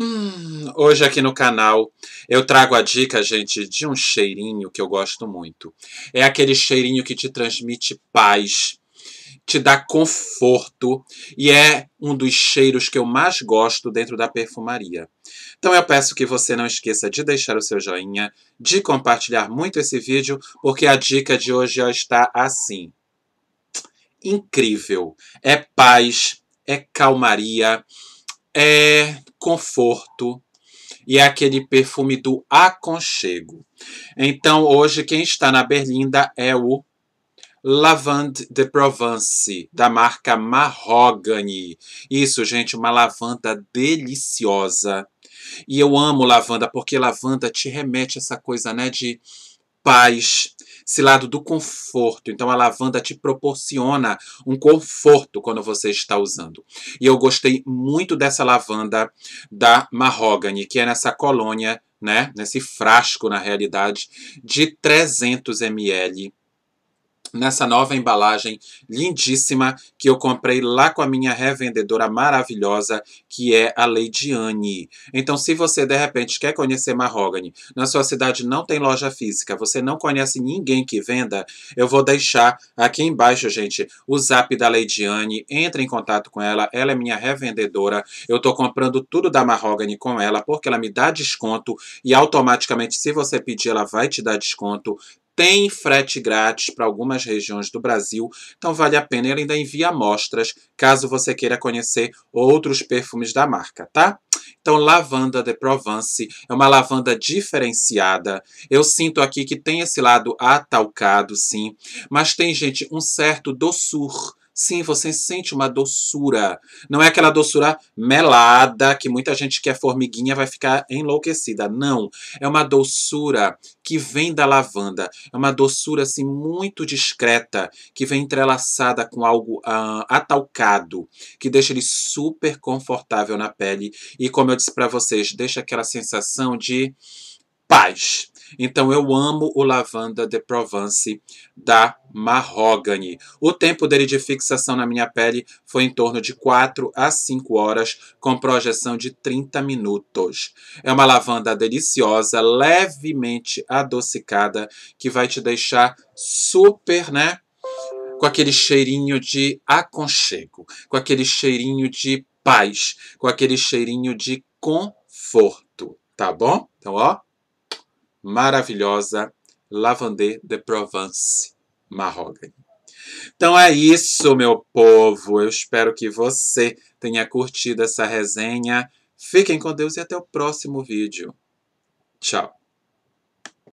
Hum, hoje aqui no canal eu trago a dica, gente, de um cheirinho que eu gosto muito. É aquele cheirinho que te transmite paz, te dá conforto e é um dos cheiros que eu mais gosto dentro da perfumaria. Então eu peço que você não esqueça de deixar o seu joinha, de compartilhar muito esse vídeo, porque a dica de hoje já está assim. Incrível! É paz, é calmaria é conforto e é aquele perfume do aconchego. Então, hoje, quem está na Berlinda é o Lavande de Provence, da marca Mahogany. Isso, gente, uma lavanda deliciosa. E eu amo lavanda, porque lavanda te remete a essa coisa, né, de paz, esse lado do conforto. Então a lavanda te proporciona um conforto quando você está usando. E eu gostei muito dessa lavanda da Mahogany, que é nessa colônia né, nesse frasco na realidade de 300 ml nessa nova embalagem lindíssima que eu comprei lá com a minha revendedora maravilhosa, que é a Lady Anne. Então, se você de repente quer conhecer Mahogany, na sua cidade não tem loja física, você não conhece ninguém que venda, eu vou deixar aqui embaixo, gente, o zap da Lady Anne, entre em contato com ela, ela é minha revendedora, eu tô comprando tudo da Mahogany com ela, porque ela me dá desconto e automaticamente se você pedir ela vai te dar desconto tem frete grátis para algumas regiões do Brasil, então vale a pena. Ele ainda envia amostras caso você queira conhecer outros perfumes da marca, tá? Então, lavanda de Provence é uma lavanda diferenciada. Eu sinto aqui que tem esse lado atalcado, sim, mas tem, gente, um certo doçur Sim, você sente uma doçura. Não é aquela doçura melada que muita gente que é formiguinha vai ficar enlouquecida. Não. É uma doçura que vem da lavanda. É uma doçura assim muito discreta, que vem entrelaçada com algo uh, atalcado, que deixa ele super confortável na pele e como eu disse para vocês, deixa aquela sensação de paz. Então eu amo o Lavanda de Provence da Mahogany. O tempo dele de fixação na minha pele foi em torno de 4 a 5 horas, com projeção de 30 minutos. É uma lavanda deliciosa, levemente adocicada, que vai te deixar super, né? Com aquele cheirinho de aconchego, com aquele cheirinho de paz, com aquele cheirinho de conforto, tá bom? Então, ó, maravilhosa Lavandé de Provence, Marrogany. Então é isso, meu povo. Eu espero que você tenha curtido essa resenha. Fiquem com Deus e até o próximo vídeo. Tchau.